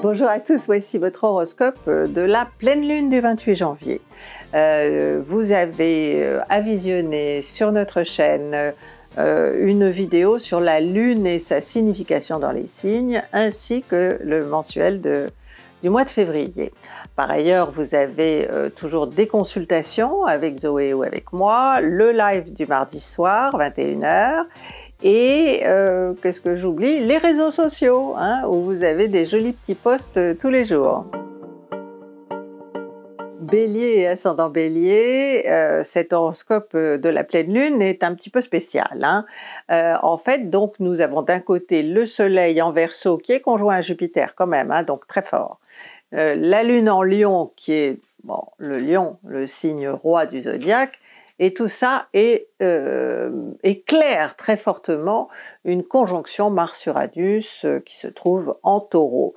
Bonjour à tous, voici votre horoscope euh, de la pleine lune du 28 janvier. Euh, vous avez à euh, visionner sur notre chaîne une vidéo sur la lune et sa signification dans les signes, ainsi que le mensuel du mois de février. Par ailleurs, vous avez toujours des consultations avec Zoé ou avec moi, le live du mardi soir, 21h, et euh, qu'est-ce que j'oublie Les réseaux sociaux, hein, où vous avez des jolis petits posts euh, tous les jours. Bélier et ascendant Bélier, euh, cet horoscope de la pleine lune est un petit peu spécial. Hein. en fait, donc nous avons d'un côté le Soleil en Verseau qui est conjoint à Jupiter quand même, hein, donc très fort. la lune en Lion qui est bon, le Lion, le signe roi du zodiaque, et tout ça est, euh, éclaire très fortement une conjonction Mars Uranus euh, qui se trouve en taureau.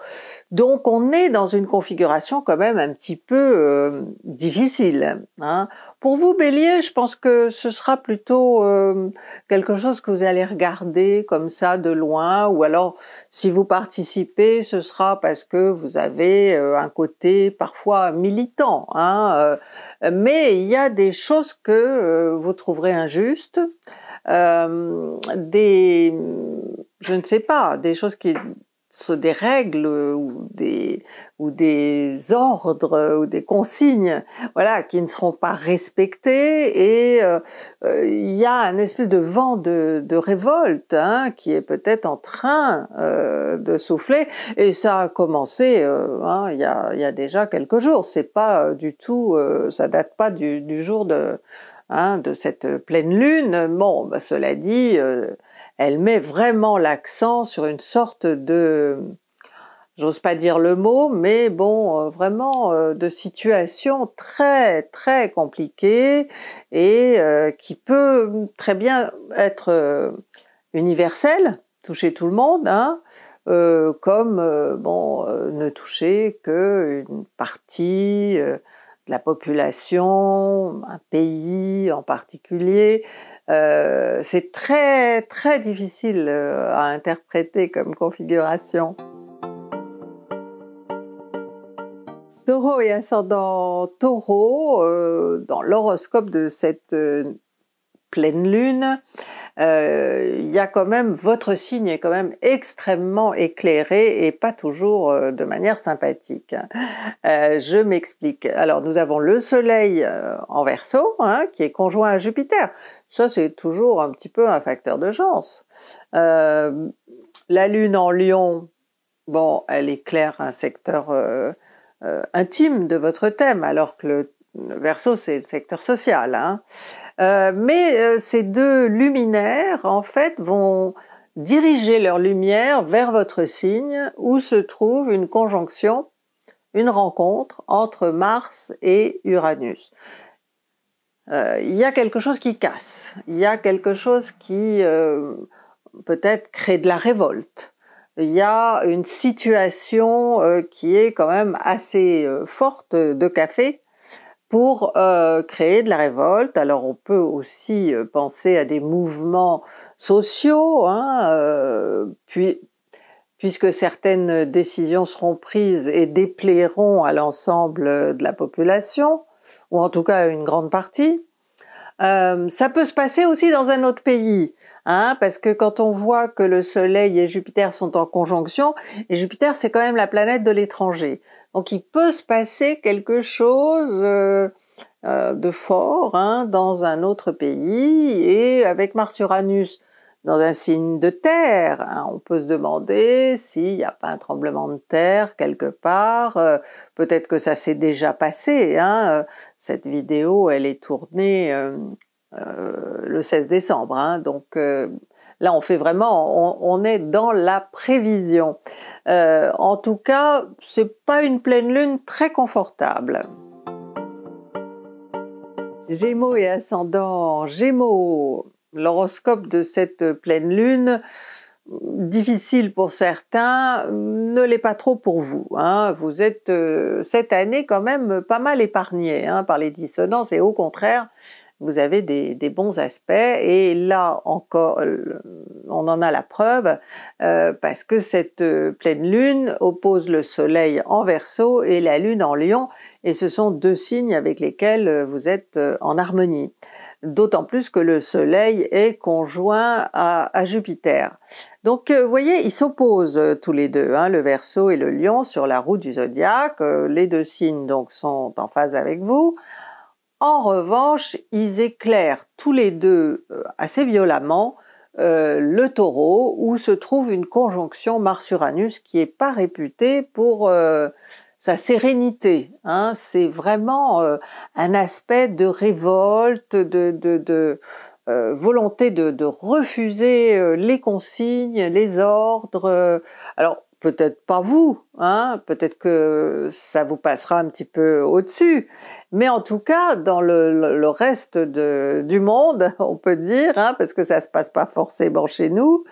Donc on est dans une configuration quand même un petit peu euh, difficile. Hein. Pour vous Bélier, je pense que ce sera plutôt euh, quelque chose que vous allez regarder comme ça de loin ou alors si vous participez, ce sera parce que vous avez un côté parfois militant. Hein, mais il y a des choses que vous trouverez injustes. Euh, des, je ne sais pas, des choses qui sont des règles ou des, ou des ordres ou des consignes voilà qui ne seront pas respectées et euh, il y a un espèce de vent de, de révolte hein, qui est peut-être en train euh, de souffler et ça a commencé hein, il y, a, y, a, déjà quelques jours c'est pas du tout ça date pas du jour de Hein, de cette euh, pleine lune. Bon, bah, cela dit, euh, elle met vraiment l'accent sur une sorte de, j'ose pas dire le mot, mais bon, euh, vraiment de situation très très compliquée et qui peut très bien être universelle, toucher tout le monde, hein, comme bon, ne toucher qu'une partie la population, un pays en particulier. Euh, c'est très très difficile euh, à interpréter comme configuration. Taureau et ascendant taureau, euh, dans l'horoscope de cette pleine lune, euh, il y a quand même votre signe est quand même extrêmement éclairé et pas toujours euh, de manière sympathique. Euh, je m'explique. Alors nous avons le Soleil en Verseau hein, qui est conjoint à Jupiter. Ça c'est toujours un petit peu un facteur de chance. la Lune en Lion, bon, elle éclaire un secteur intime de votre thème, alors que le Verseau c'est le secteur social. Hein. Euh, mais euh, ces deux luminaires, en fait, vont diriger leur lumière vers votre signe où se trouve une conjonction, une rencontre entre Mars et Uranus. Euh, il y a quelque chose qui casse, il y a quelque chose qui peut-être crée de la révolte. Il y a une situation qui est quand même assez forte de café pour euh, créer de la révolte. Alors on peut aussi euh, penser à des mouvements sociaux, hein, euh, puisque certaines décisions seront prises et déplairont à l'ensemble de la population, ou en tout cas à une grande partie. ça peut se passer aussi dans un autre pays. Hein, parce que quand on voit que le Soleil et Jupiter sont en conjonction, et Jupiter c'est quand même la planète de l'étranger. Donc il peut se passer quelque chose euh, euh, de fort hein, dans un autre pays, et avec Mars-Uranus dans un signe de terre, hein. on peut se demander s'il n'y a pas un tremblement de terre quelque part, euh, peut-être que ça s'est déjà passé, cette vidéo elle est tournée euh, le 16 décembre. Hein. donc euh, là, on fait vraiment, on, est dans la prévision. Euh, en tout cas, c'est pas une pleine lune très confortable. Gémeaux et ascendant Gémeaux, l'horoscope de cette pleine lune, difficile pour certains, ne l'est pas trop pour vous. Hein. Vous êtes cette année quand même pas mal épargné hein, par les dissonances et au contraire, vous avez des, bons aspects. Et là encore, euh, on en a la preuve euh, parce que cette euh, pleine lune oppose le soleil en verso et la lune en lion. Et ce sont deux signes avec lesquels vous êtes en harmonie. D'autant plus que le soleil est conjoint à, Jupiter. Donc, vous voyez, ils s'opposent tous les deux, hein, le verso et le lion sur la roue du zodiaque. les deux signes donc sont en phase avec vous. En revanche, ils éclairent tous les deux euh, assez violemment euh, le taureau où se trouve une conjonction Mars-Uranus qui n'est pas réputée pour euh, sa sérénité. Hein. C'est vraiment un aspect de révolte, de, volonté de, de refuser les consignes, les ordres. Alors, peut-être pas vous, hein, peut-être que ça vous passera un petit peu au-dessus, mais en tout cas, dans le, reste du monde, on peut dire, hein, parce que ça se passe pas forcément chez nous,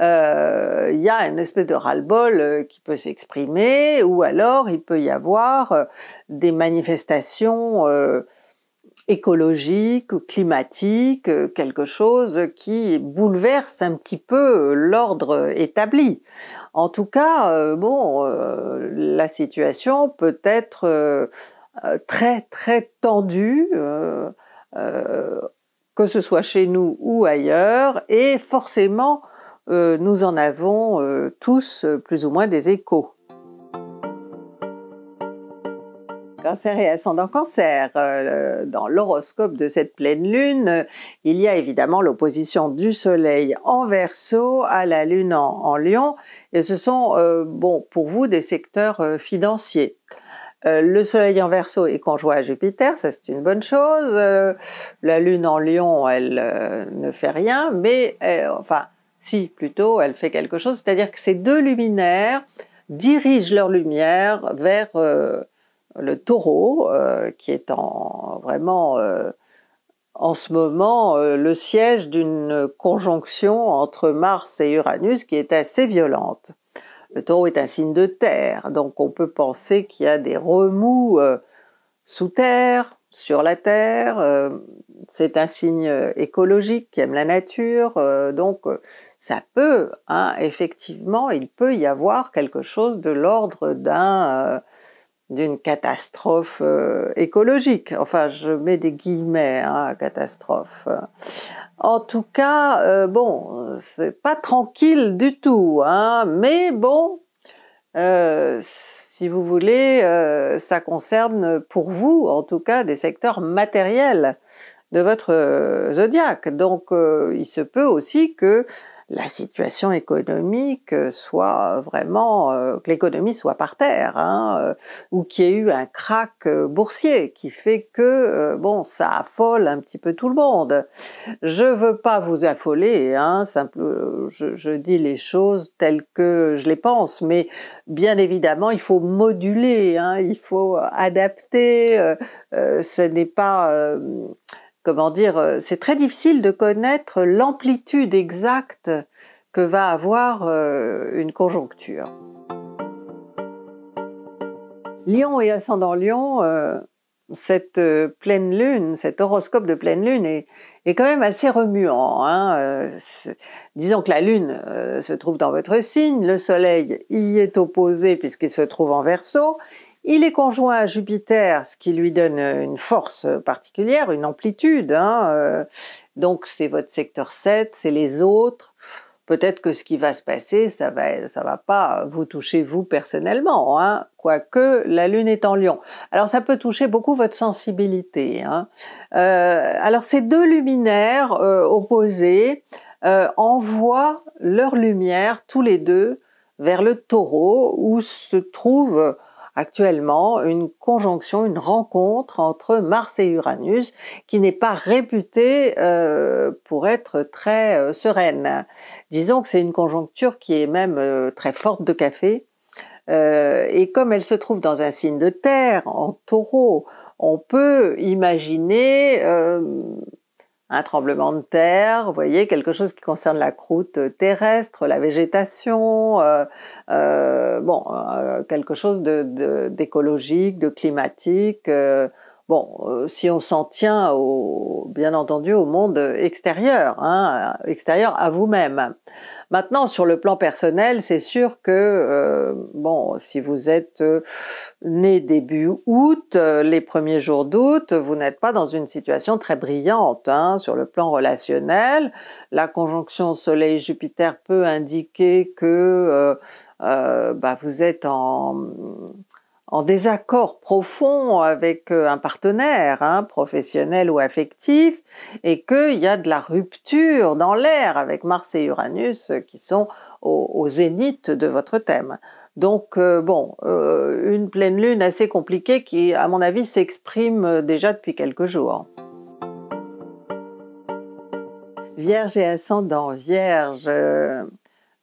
euh, il y a une espèce de ras-le-bol euh, qui peut s'exprimer, ou alors il peut y avoir euh, des manifestations écologique climatique, euh, quelque chose qui bouleverse un petit peu euh, l'ordre établi. En tout cas, euh, bon, la situation peut être très très tendue, que ce soit chez nous ou ailleurs, et forcément, nous en avons tous plus ou moins des échos. et ascendant cancer. Euh, dans l'horoscope de cette pleine lune, euh, il y a évidemment l'opposition du soleil en verso à la lune en, lion et ce sont, euh, bon, pour vous, des secteurs financiers. le Soleil en Verseau est conjoint à Jupiter, ça c'est une bonne chose. la Lune en Lion, elle ne fait rien, mais enfin, si plutôt, elle fait quelque chose. C'est-à-dire que ces deux luminaires dirigent leur lumière vers le taureau, euh, qui est en, vraiment euh, en ce moment euh, le siège d'une conjonction entre Mars et Uranus qui est assez violente. Le taureau est un signe de terre, donc on peut penser qu'il y a des remous sous terre, sur la terre. c'est un signe écologique qui aime la nature, donc ça peut, hein, effectivement, il peut y avoir quelque chose de l'ordre d'un d'une catastrophe euh, écologique. Enfin, je mets des guillemets hein, catastrophe. En tout cas, euh, bon, c'est pas tranquille du tout, hein. mais bon, euh, si vous voulez, ça concerne pour vous, en tout cas, des secteurs matériels de votre zodiaque. Donc, il se peut aussi que la situation économique soit vraiment, euh, que l'économie soit par terre, hein, euh, ou qu'il y ait eu un crack euh, boursier qui fait que, bon, ça affole un petit peu tout le monde. Je veux pas vous affoler, hein, simple, je, je dis les choses telles que je les pense, mais bien évidemment, il faut moduler, hein, il faut adapter, ce n'est pas comment dire, euh, c'est très difficile de connaître l'amplitude exacte que va avoir euh, une conjoncture. Lyon et ascendant Lyon, euh, cette pleine lune, cet horoscope de pleine lune est, quand même assez remuant. Hein, disons que la lune se trouve dans votre signe, le soleil y est opposé puisqu'il se trouve en verso, il est conjoint à Jupiter, ce qui lui donne euh, une force euh, particulière, une amplitude. Hein, euh. donc c'est votre secteur 7, c'est les autres. Peut-être que ce qui va se passer, ça va, ça va pas vous toucher vous personnellement, hein. quoique la Lune est en Lion. Alors ça peut toucher beaucoup votre sensibilité. Hein. alors ces deux luminaires opposés envoient leur lumière tous les deux vers le Taureau où se trouve actuellement une conjonction, une rencontre entre Mars et Uranus qui n'est pas réputée euh, pour être très euh, sereine. Disons que c'est une conjoncture qui est même euh, très forte de café. et comme elle se trouve dans un signe de terre, en taureau, on peut imaginer un tremblement de terre, vous voyez, quelque chose qui concerne la croûte euh, terrestre, la végétation, euh, euh, bon, quelque chose d'écologique, de, climatique, Bon, euh, si on s'en tient bien entendu au monde extérieur, hein, extérieur à vous-même. Maintenant, sur le plan personnel, c'est sûr que euh, bon, si vous êtes euh, né début août, les premiers jours d'août, vous n'êtes pas dans une situation très brillante hein, sur le plan relationnel. La conjonction Soleil-Jupiter peut indiquer que bah, vous êtes en en désaccord profond avec euh, un partenaire, hein, professionnel ou affectif, et qu'il y a de la rupture dans l'air avec Mars et Uranus euh, qui sont au, zénith de votre thème. Donc euh, bon, une pleine lune assez compliquée qui, à mon avis, s'exprime déjà depuis quelques jours. Vierge et ascendant Vierge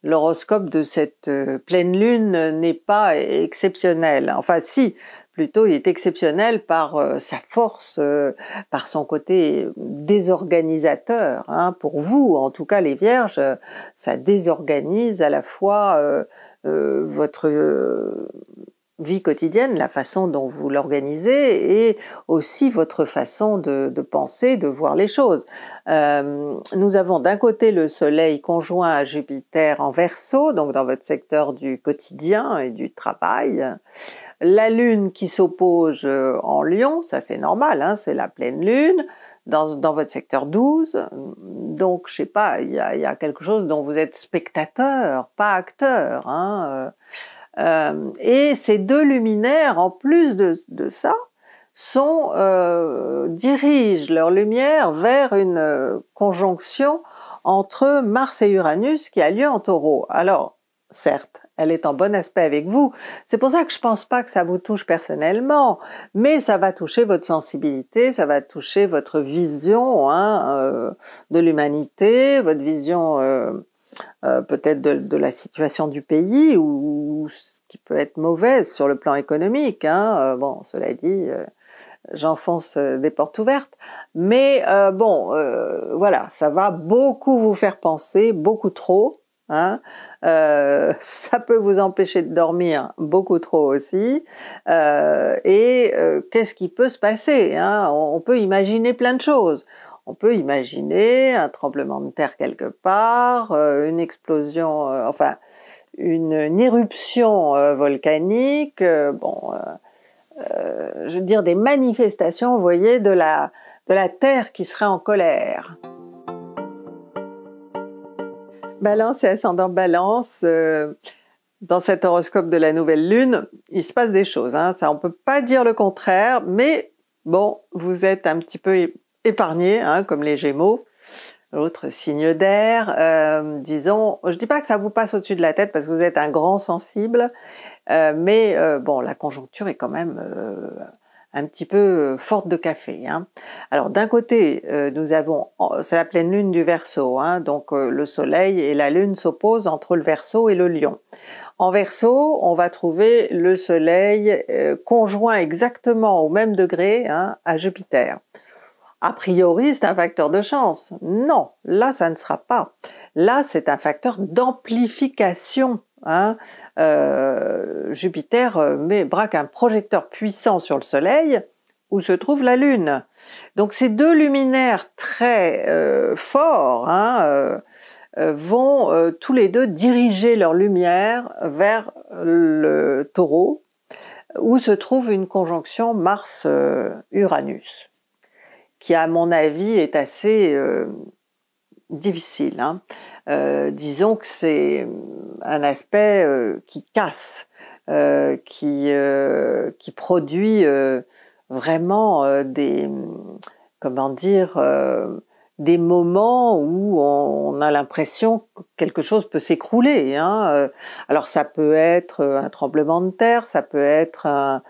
l'horoscope de cette euh, pleine lune n'est pas exceptionnel. Enfin si, plutôt il est exceptionnel par euh, sa force, euh, par son côté désorganisateur. Hein. Pour vous, en tout cas les Vierges, ça désorganise à la fois votre vie quotidienne, la façon dont vous l'organisez et aussi votre façon de, penser, de voir les choses. Euh, nous avons d'un côté le Soleil conjoint à Jupiter en verso, donc dans votre secteur du quotidien et du travail. La Lune qui s'oppose euh, en Lion, ça c'est normal, hein, c'est la pleine Lune. Dans, votre secteur 12. Donc, je sais pas, il y, a, quelque chose dont vous êtes spectateur, pas acteur. Hein, euh. Euh, et ces deux luminaires, en plus de, ça, sont, euh, dirigent leur lumière vers une euh, conjonction entre Mars et Uranus qui a lieu en taureau. Alors, certes, elle est en bon aspect avec vous, c'est pour ça que je pense pas que ça vous touche personnellement, mais ça va toucher votre sensibilité, ça va toucher votre vision hein, de l'humanité, votre vision euh, peut-être de, la situation du pays ou, ce qui peut être mauvaise sur le plan économique. Hein. Euh, bon, cela dit, euh, j'enfonce des portes ouvertes. Mais bon, voilà, ça va beaucoup vous faire penser, beaucoup trop. Hein. ça peut vous empêcher de dormir beaucoup trop aussi. et qu'est-ce qui peut se passer hein? on, peut imaginer plein de choses on peut imaginer un tremblement de terre quelque part, euh, une explosion, euh, enfin une, éruption euh, volcanique, bon, je veux dire des manifestations, vous voyez, de la, de la terre qui serait en colère. Balance et ascendant Balance, dans cet horoscope de la nouvelle lune, il se passe des choses. Hein. ça, on ne peut pas dire le contraire, mais bon, vous êtes un petit peu épargné hein, comme les Gémeaux, l'autre signe d'air. Euh, disons, je dis pas que ça vous passe au-dessus de la tête parce que vous êtes un grand sensible, euh, mais euh, bon, la conjoncture est quand même un petit peu forte de café. Hein. Alors d'un côté, nous avons, c'est la pleine lune du Verseau, hein, donc le Soleil et la Lune s'opposent entre le Verseau et le Lion. En Verseau, on va trouver le Soleil conjoint exactement au même degré à Jupiter a priori, c'est un facteur de chance. Non, là, ça ne sera pas. Là, c'est un facteur d'amplification. Hein. Euh, Jupiter euh, met, braque un projecteur puissant sur le Soleil où se trouve la Lune. Donc ces deux luminaires très euh, forts hein, vont tous les deux diriger leur lumière vers le taureau où se trouve une conjonction Mars-Uranus qui, à mon avis, est assez euh, difficile. Hein. Euh, disons que c'est euh, un aspect qui casse, qui, qui produit vraiment des, comment dire, des moments où on a l'impression que quelque chose peut s'écrouler. Hein. Alors ça peut être un tremblement de terre, ça peut être un,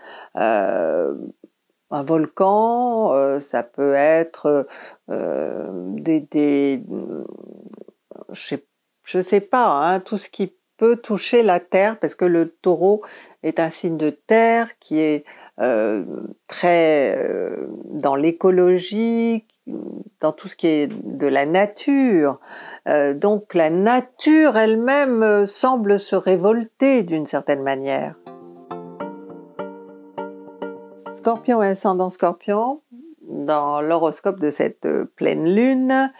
un volcan, euh, ça peut être euh, des, je ne sais pas, hein, tout ce qui peut toucher la terre, parce que le taureau est un signe de terre qui est euh, très dans l'écologie, dans tout ce qui est de la nature. donc la nature elle-même semble se révolter d'une certaine manière scorpion et ascendant scorpion, dans l'horoscope de cette euh, pleine lune,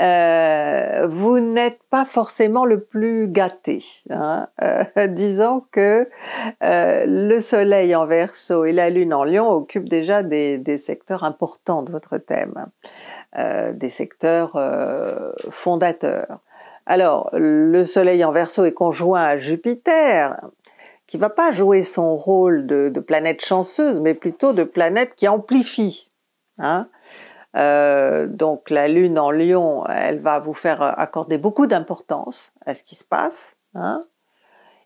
euh, vous n'êtes pas forcément le plus gâté. Hein. Euh, disons que le soleil en verso et la lune en lion occupent déjà des, des secteurs importants de votre thème, des secteurs fondateurs. Alors, le soleil en verso est conjoint à Jupiter, qui va pas jouer son rôle de, planète chanceuse, mais plutôt de planète qui amplifie. Hein. Euh, donc la Lune en Lion, elle va vous faire euh, accorder beaucoup d'importance à ce qui se passe. Hein.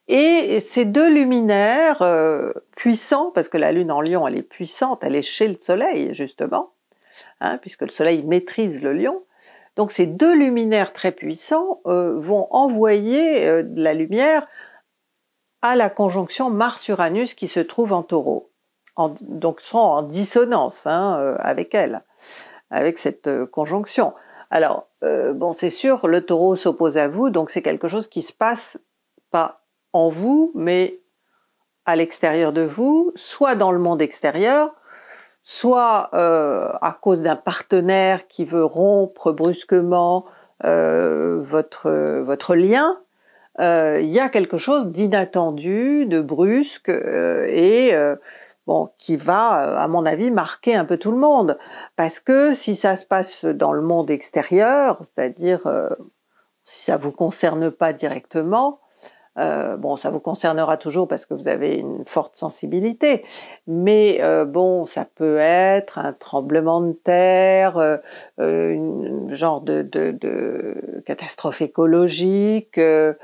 et ces deux luminaires euh, puissants, parce que la Lune en Lion, elle est puissante, elle est chez le Soleil justement, hein, puisque le Soleil maîtrise le Lion. Donc ces deux luminaires très puissants vont envoyer de la lumière à la conjonction Mars-Uranus qui se trouve en taureau, donc sont en dissonance hein, euh, avec elle, avec cette euh, conjonction. Alors, euh, bon, c'est sûr, le taureau s'oppose à vous, donc c'est quelque chose qui se passe pas en vous, mais à l'extérieur de vous, soit dans le monde extérieur, soit à cause d'un partenaire qui veut rompre brusquement votre lien, euh, il y a quelque chose d'inattendu, de brusque, euh, et euh, bon, qui va, à mon avis, marquer un peu tout le monde. Parce que si ça se passe dans le monde extérieur, c'est-à-dire si ça ne vous concerne pas directement, euh, bon, ça vous concernera toujours parce que vous avez une forte sensibilité, mais euh, bon, ça peut être un tremblement de terre, euh, euh une, genre de, catastrophe écologique. ça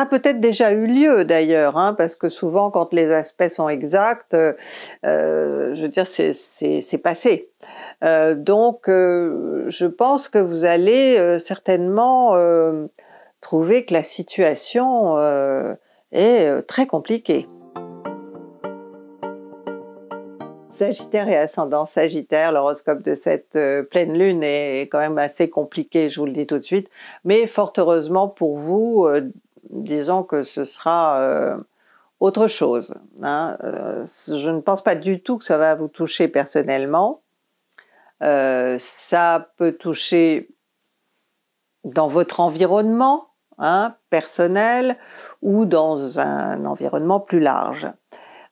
a peut-être déjà eu lieu d'ailleurs, hein, parce que souvent quand les aspects sont exacts, je veux dire, c'est passé. donc, je pense que vous allez certainement Trouver que la situation euh, est euh, très compliquée. Sagittaire et ascendant Sagittaire, l'horoscope de cette euh, pleine lune est quand même assez compliqué, je vous le dis tout de suite, mais fort heureusement pour vous, disons que ce sera autre chose. Hein. je ne pense pas du tout que ça va vous toucher personnellement. ça peut toucher dans votre environnement, Hein, personnel ou dans un environnement plus large.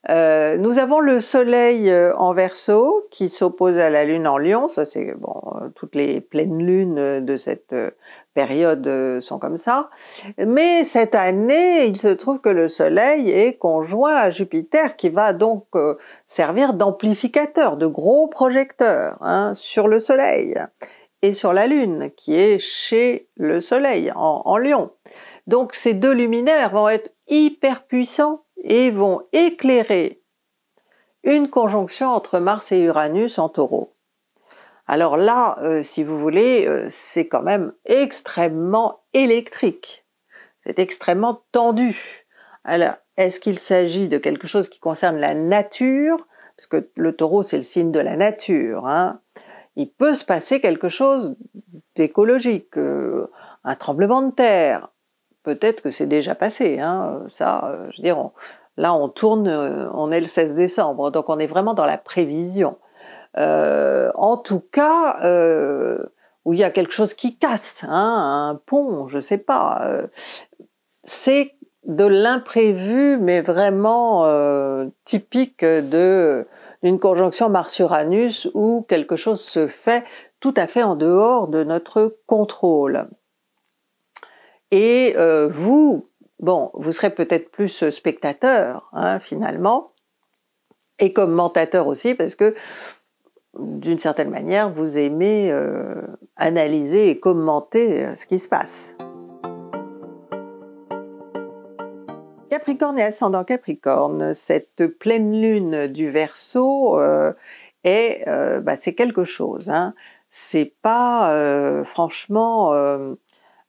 Euh, nous avons le Soleil euh, en Verseau qui s'oppose à la Lune en Lion. Ça, c'est bon, euh, toutes les pleines lunes de cette période sont comme ça. Mais cette année, il se trouve que le Soleil est conjoint à Jupiter, qui va donc servir d'amplificateur, de gros projecteur hein, sur le Soleil et sur la Lune, qui est chez le Soleil en, en Lion. Donc ces deux luminaires vont être hyper puissants et vont éclairer une conjonction entre Mars et Uranus en taureau. Alors là, euh, si vous voulez, euh, c'est quand même extrêmement électrique, c'est extrêmement tendu. Alors, est-ce qu'il s'agit de quelque chose qui concerne la nature Parce que le taureau, c'est le signe de la nature. Hein Il peut se passer quelque chose d'écologique, euh, un tremblement de terre, peut-être que c'est déjà passé. Hein, ça, euh, je veux dire, là, on tourne, euh, on est le 16 décembre, hein, donc on est vraiment dans la prévision. Euh, en tout cas, où il y a quelque chose qui casse, hein, un pont, je ne sais pas. c'est de l'imprévu, mais vraiment typique de d'une conjonction Mars-Uranus où quelque chose se fait tout à fait en dehors de notre contrôle. Et euh, vous, bon, vous serez peut-être plus euh, spectateur, hein, finalement, et commentateur aussi, parce que d'une certaine manière, vous aimez euh, analyser et commenter ce qui se passe. Capricorne et ascendant Capricorne, cette pleine lune du Verseau est, bah, c'est quelque chose. Hein. C'est pas franchement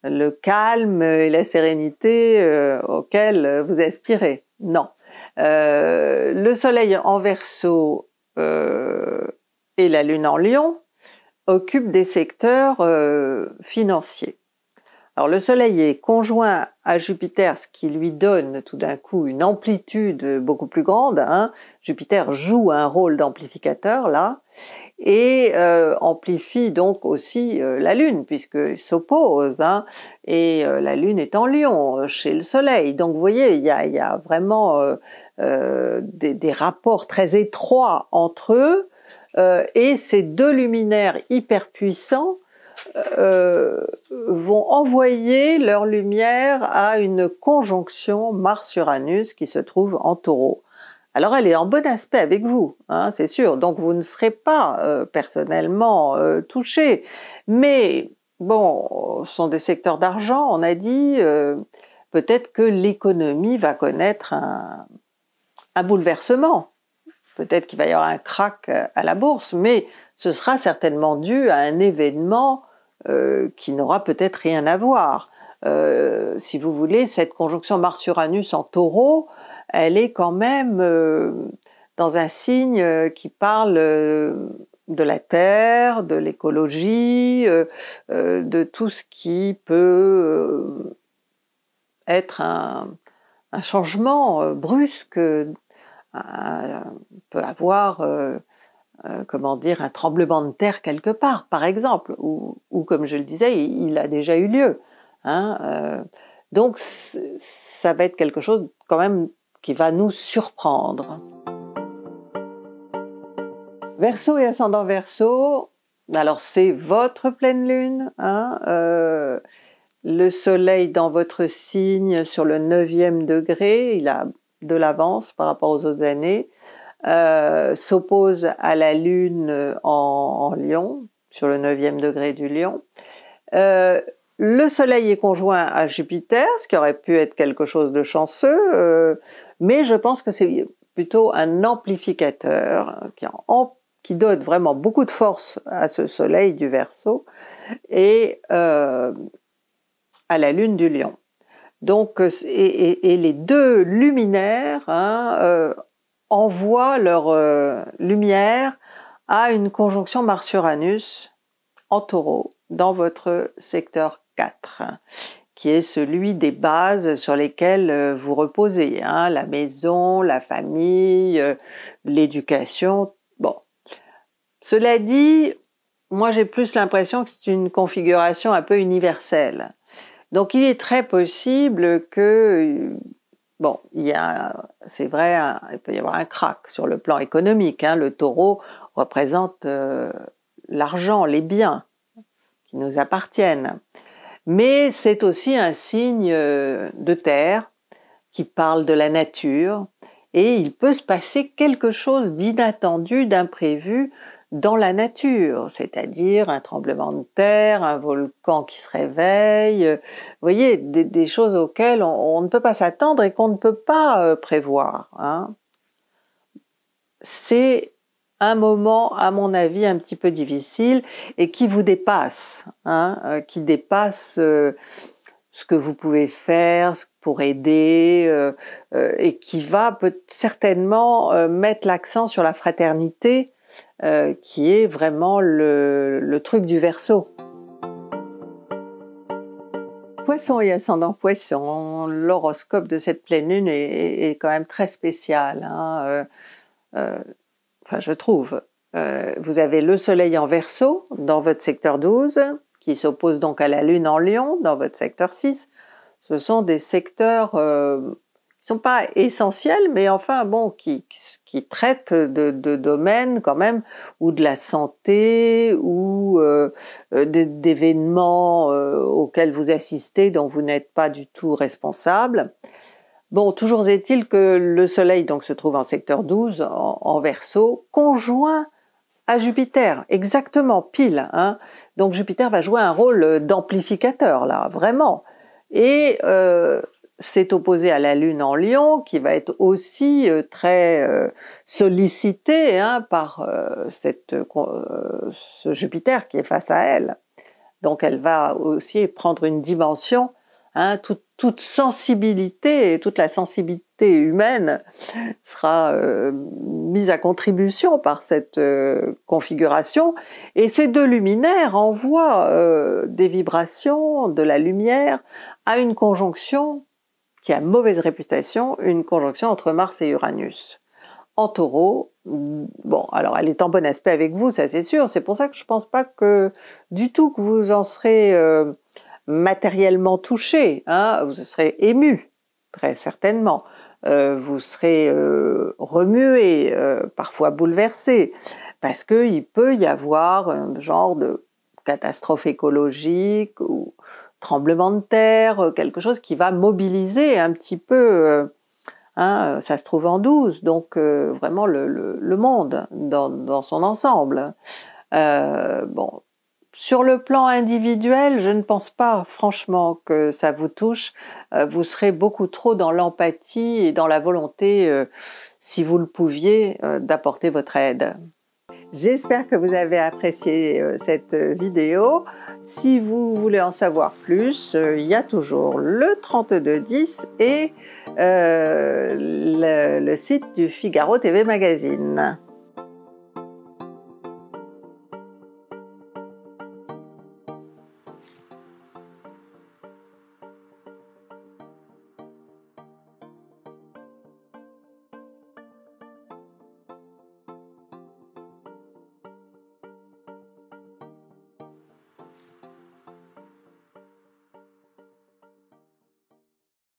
le calme et la sérénité euh, auxquels vous aspirez. Non. Euh, le soleil en Verseau et la lune en lion occupent des secteurs euh, financiers. Alors le Soleil est conjoint à Jupiter, ce qui lui donne tout d'un coup une amplitude beaucoup plus grande. Hein. Jupiter joue un rôle d'amplificateur là et euh, amplifie donc aussi euh, la Lune puisque s'oppose hein, et euh, la Lune est en Lion chez le Soleil. Donc vous voyez, il y a, vraiment des, des, rapports très étroits entre eux et ces deux luminaires hyper puissants euh, vont envoyer leur lumière à une conjonction Mars-Uranus qui se trouve en taureau. Alors elle est en bon aspect avec vous, hein, c'est sûr, donc vous ne serez pas euh, personnellement euh, touché. Mais bon, ce sont des secteurs d'argent, on a dit, peut-être que l'économie va connaître un, un bouleversement. Peut-être qu'il va y avoir un crack à la bourse, mais ce sera certainement dû à un événement euh, qui n'aura peut-être rien à voir. Euh, si vous voulez, cette conjonction Mars-Uranus en taureau, elle est quand même euh, dans un signe qui parle de la terre, de l'écologie, de tout ce qui peut être un, changement brusque, peut avoir euh, comment dire, un tremblement de terre quelque part, par exemple, ou, comme je le disais, il, a déjà eu lieu. Hein, euh. donc ça va être quelque chose quand même qui va nous surprendre. Verseau et ascendant Verseau, alors c'est votre pleine lune, hein, euh, le soleil dans votre signe sur le 9e degré, il a de l'avance par rapport aux autres années. Euh, s'oppose à la Lune en, en, Lion, sur le 9e degré du Lion. Euh, le Soleil est conjoint à Jupiter, ce qui aurait pu être quelque chose de chanceux, euh, mais je pense que c'est plutôt un amplificateur qui, donne vraiment beaucoup de force à ce Soleil du Verseau et à la Lune du Lion. Donc, et, les deux luminaires hein, envoient leur euh, lumière à une conjonction Mars-Uranus en taureau dans votre secteur 4 qui est celui des bases sur lesquelles euh, vous reposez, hein, la maison, la famille, euh, l'éducation. Bon. Cela dit, moi j'ai plus l'impression que c'est une configuration un peu universelle. Donc il est très possible que Bon, c'est vrai, il peut y avoir un crack sur le plan économique. Hein. le taureau représente euh, l'argent, les biens qui nous appartiennent. Mais c'est aussi un signe euh, de terre qui parle de la nature et il peut se passer quelque chose d'inattendu, d'imprévu dans la nature, c'est-à-dire un tremblement de terre, un volcan qui se réveille, euh, vous voyez, des, choses auxquelles on, ne peut pas s'attendre et qu'on ne peut pas euh, prévoir. Hein. C'est un moment, à mon avis, un petit peu difficile et qui vous dépasse, hein, euh, qui dépasse ce que vous pouvez faire pour aider et qui va peut certainement mettre l'accent sur la fraternité euh, qui est vraiment le, truc du verso. Poisson et ascendant poisson, l'horoscope de cette pleine lune est, quand même très spécial. Hein, euh, euh, enfin, je trouve. vous avez le soleil en verso dans votre secteur 12, qui s'oppose donc à la lune en lion dans votre secteur 6. Ce sont des secteurs sont pas essentiels, mais enfin, bon, qui, qui traitent de, domaines quand même, ou de la santé, ou euh, euh, d'événements euh, auxquels vous assistez, dont vous n'êtes pas du tout responsable. Bon, toujours est-il que le Soleil donc se trouve en secteur 12, en, verso, conjoint à Jupiter, exactement, pile. Hein. Donc Jupiter va jouer un rôle d'amplificateur, là, vraiment. Et s'est opposé à la Lune en Lion, qui va être aussi euh, très euh, sollicitée hein, par euh, cette, ce Jupiter qui est face à elle. Donc elle va aussi prendre une dimension, hein, toute, sensibilité, et toute la sensibilité humaine sera mise à contribution par cette configuration. Et ces deux luminaires envoient des vibrations, de la lumière, à une conjonction qui a mauvaise réputation, une conjonction entre Mars et Uranus. En taureau, bon, alors elle est en bon aspect avec vous, ça c'est sûr, c'est pour ça que je ne pense pas que du tout que vous en serez euh, matériellement touché, hein. vous serez ému, très certainement. Euh, vous serez euh, remué, parfois bouleversé, parce qu'il peut y avoir un genre de catastrophe écologique ou tremblement de terre, euh, quelque chose qui va mobiliser un petit peu, euh, hein, euh, ça se trouve en 12, donc vraiment le, monde dans, son ensemble. bon, sur le plan individuel, je ne pense pas franchement que ça vous touche. vous serez beaucoup trop dans l'empathie et dans la volonté, si vous le pouviez, d'apporter votre aide. J'espère que vous avez apprécié euh, cette euh, vidéo. Si vous voulez en savoir plus, euh, il y a toujours le 3210 et le site du Figaro TV Magazine.